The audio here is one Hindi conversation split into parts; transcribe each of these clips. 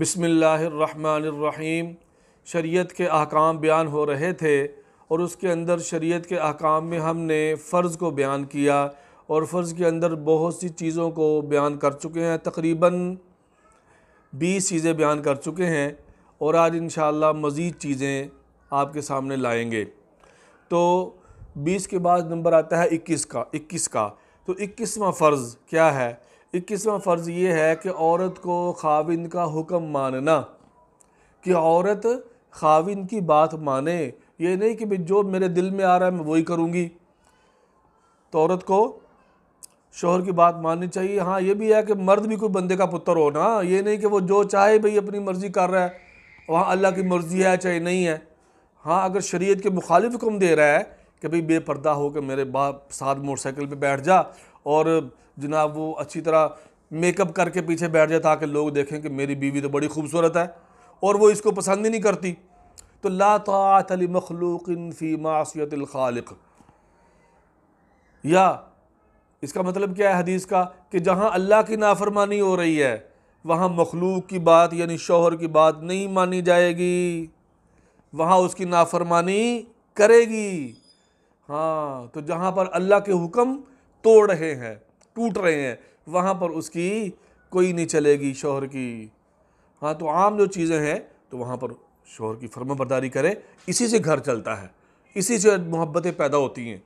बसमीम शरीयत के अहकाम बयान हो रहे थे और उसके अंदर शरीयत के अहकाम में हमने फ़र्ज़ को बयान किया और फ़र्ज़ के अंदर बहुत सी चीज़ों को बयान कर चुके हैं तकरीबन बीस चीज़ें बयान कर चुके हैं और आज इन मज़ीद चीज़ें आपके सामने लाएंगे तो बीस के बाद नंबर आता है इक्कीस का इक्कीस का तो इक्कीसवा फ़र्ज़ क्या है इक्कीसवा फ़र्ज़ ये है कि औरत को खाविंद का हुक्म मानना कि औरत खाविंद की बात माने ये नहीं कि भाई जो मेरे दिल में आ रहा है मैं वही करूँगी तो औरत को शोहर की बात माननी चाहिए हाँ ये भी है कि मर्द भी कोई बंदे का पुत्र हो ना ये नहीं कि वो जो चाहे भाई अपनी मर्ज़ी कर रहा है वहाँ अल्लाह की मर्ज़ी है चाहे नहीं है हाँ अगर शरीयत के मुखालिफ हुक्म दे रहा है कि भाई बेपर्दा होकर मेरे बाप साथ मोटरसाइकिल पे बैठ जा और जनाब वो अच्छी तरह मेकअप करके पीछे बैठ जाए ताकि लोग देखें कि मेरी बीवी तो बड़ी खूबसूरत है और वो इसको पसंद ही नहीं करती तो ला अली मखलूक फ़ी मासीत या इसका मतलब क्या है हदीस का कि जहाँ अल्लाह की नाफरमानी हो रही है वहाँ मखलूक की बात यानी शोहर की बात नहीं मानी जाएगी वहाँ उसकी नाफरमानी करेगी हाँ तो जहाँ पर अल्लाह के हुक्म तोड़ रहे हैं टूट रहे हैं वहाँ पर उसकी कोई नहीं चलेगी शोहर की हाँ तो आम जो चीज़ें हैं तो वहाँ पर शोहर की फर्मा बरदारी करें इसी से घर चलता है इसी से मोहब्बतें पैदा होती हैं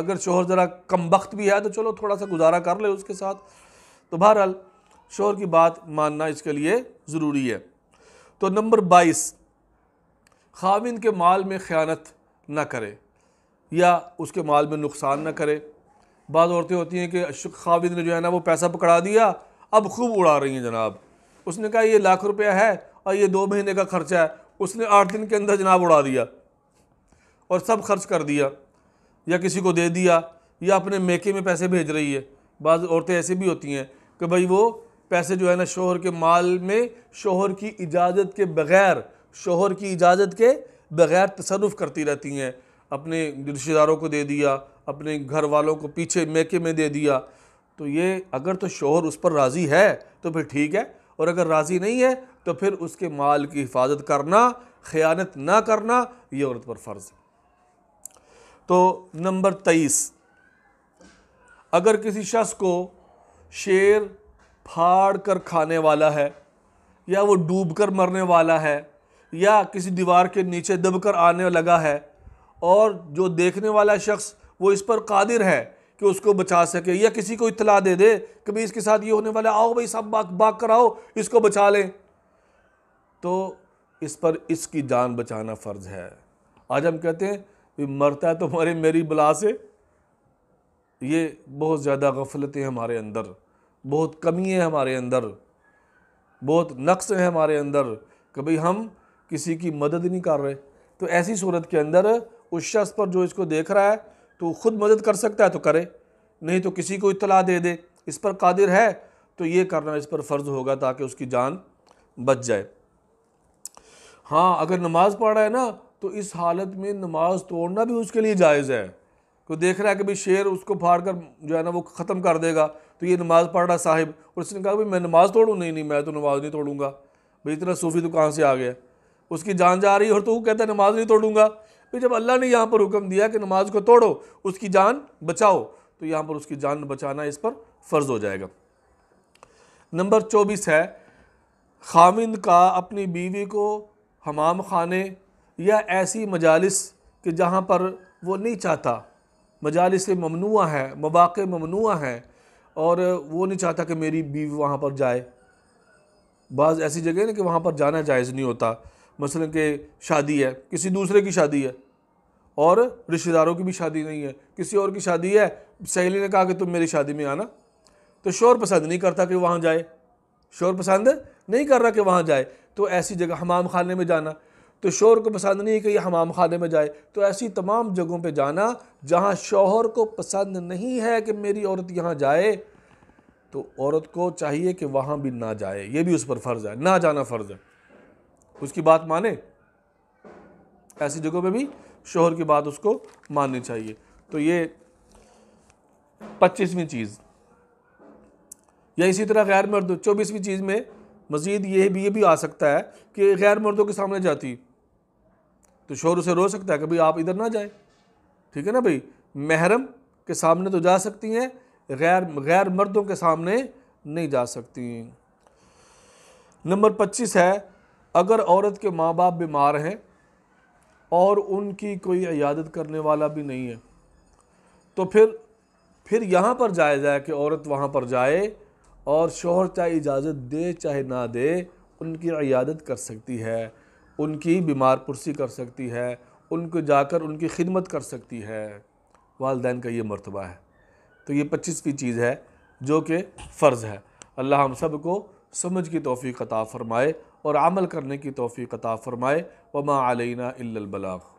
अगर शोहर ज़रा कम वक्त भी है तो चलो थोड़ा सा गुजारा कर ले उसके साथ तो बहरहाल शोहर की बात मानना इसके लिए ज़रूरी है तो नंबर बाईस खाविन के माल में ख़यानत ना करे या उसके माल में नुकसान ना करे बाद औरतें होती हैं कि अशुक खाविद ने जो है ना वो पैसा पकड़ा दिया अब खूब उड़ा रही हैं जनाब उसने कहा ये लाख रुपया है और ये दो महीने का खर्चा है उसने आठ दिन के अंदर जनाब उड़ा दिया और सब खर्च कर दिया या किसी को दे दिया या अपने मेके में पैसे भेज रही है बाद औरतें ऐसी भी होती हैं कि भाई वो पैसे जो है ना शोहर के माल में शोहर की इजाज़त के बग़ैर शोहर की इजाज़त के बग़ैर तसरफ़ करती रहती हैं अपने रिश्तेदारों को दे दिया अपने घर वालों को पीछे मेके में दे दिया तो ये अगर तो शोहर उस पर राज़ी है तो फिर ठीक है और अगर राज़ी नहीं है तो फिर उसके माल की हिफाजत करना ख़यानत ना करना ये औरत पर फ़र्ज़ है तो नंबर तेईस अगर किसी शख्स को शेर फाड़ कर खाने वाला है या वो डूब कर मरने वाला है या किसी दीवार के नीचे दबकर आने लगा है और जो देखने वाला शख्स वो इस पर कादिर है कि उसको बचा सके या किसी को इतला दे दे कि भाई इसके साथ ये होने वाला आओ भाई सब बाग बाग कराओ इसको बचा लें तो इस पर इसकी जान बचाना फ़र्ज़ है आज हम कहते हैं मरता है तो मरे मेरी बला से ये बहुत ज़्यादा गफलतें हमारे अंदर बहुत कमी है हमारे अंदर बहुत नक्स है हमारे अंदर कि भाई हम किसी की मदद नहीं कर रहे तो ऐसी सूरत के अंदर उस शख्स पर जो इसको देख रहा है तो ख़ुद मदद कर सकता है तो करे नहीं तो किसी को इतला दे दे इस पर कादिर है तो ये करना इस पर फ़र्ज़ होगा ताकि उसकी जान बच जाए हाँ अगर नमाज़ पढ़ रहा है ना तो इस हालत में नमाज़ तोड़ना भी उसके लिए जायज़ है तो देख रहा है कि भाई शेर उसको फाड़ कर जो है ना वो ख़त्म कर देगा तो ये नमाज़ पढ़ रहा साहिब और उसने कहा भाई मैं नमाज़ तोड़ूँ नहीं नहीं मैं तो नमाज़ नहीं तोड़ूंगा भाई इतना सूफ़ी तो कहाँ से आ गया उसकी जान जा रही है और तो वो कहता है नमाज़ नहीं तोड़ूंगा फिर जब अल्लाह ने यहाँ पर हुक्म दिया कि नमाज को तोड़ो उसकी जान बचाओ तो यहाँ पर उसकी जान बचाना इस पर फ़र्ज़ हो जाएगा नंबर चौबीस है खामिंद का अपनी बीवी को हमाम खाने या ऐसी मजालस कि जहाँ पर वो नहीं चाहता मजालस ममनू हैं मवाक़ ममनू हैं और वो नहीं चाहता कि मेरी बीवी वहाँ पर जाए बाज़ ऐसी जगह ना कि वहाँ पर जाना जायज़ नहीं होता मसलन कि शादी है किसी दूसरे की शादी है और रिश्तेदारों की भी शादी नहीं है किसी और की शादी है सहेली ने कहा कि तुम मेरी शादी में आना तो शोर पसंद नहीं करता कि वहाँ जाए शोर पसंद नहीं कर रहा कि वहाँ जाए तो ऐसी जगह हमाम खाने में जाना तो शोर को पसंद नहीं कि ये हमाम खाने में जाए तो ऐसी तमाम जगहों पे जाना जहाँ शोहर को पसंद नहीं है कि मेरी औरत यहाँ जाए तो औरत को चाहिए कि वहाँ भी ना जाए ये भी उस पर फ़र्ज़ है ना जाना फ़र्ज़ है उसकी बात माने ऐसी जगहों में भी शोहर की बात उसको माननी चाहिए तो ये पच्चीसवीं चीज़ या इसी तरह गैर मर्द चौबीसवीं चीज़ में मज़ीद ये भी ये भी आ सकता है कि गैर मर्दों के सामने जाती तो शोर उसे रो सकता है कभी आप इधर ना जाए ठीक है ना भाई महरम के सामने तो जा सकती हैं गैर गैर मर्दों के सामने नहीं जा सकती नंबर पच्चीस है अगर औरत के माँ बाप बीमार हैं और उनकी कोई इयादत करने वाला भी नहीं है तो फिर फिर यहाँ पर जाया जाए कि औरत वहाँ पर जाए और शोहर चाहे इजाज़त दे चाहे ना दे उनकी इयादत कर सकती है उनकी बीमार पुरसी कर सकती है उनको जाकर उनकी खिदमत कर सकती है वालदेन का ये मरतबा है तो ये पच्चीसवीं चीज़ है जो कि फ़र्ज़ है अल्लाह हम सब को समझ की तोफ़ी अता फ़रमाए और अमल करने की तोफ़ी कता फ़रमाए वमा अलैना इल्लबलाग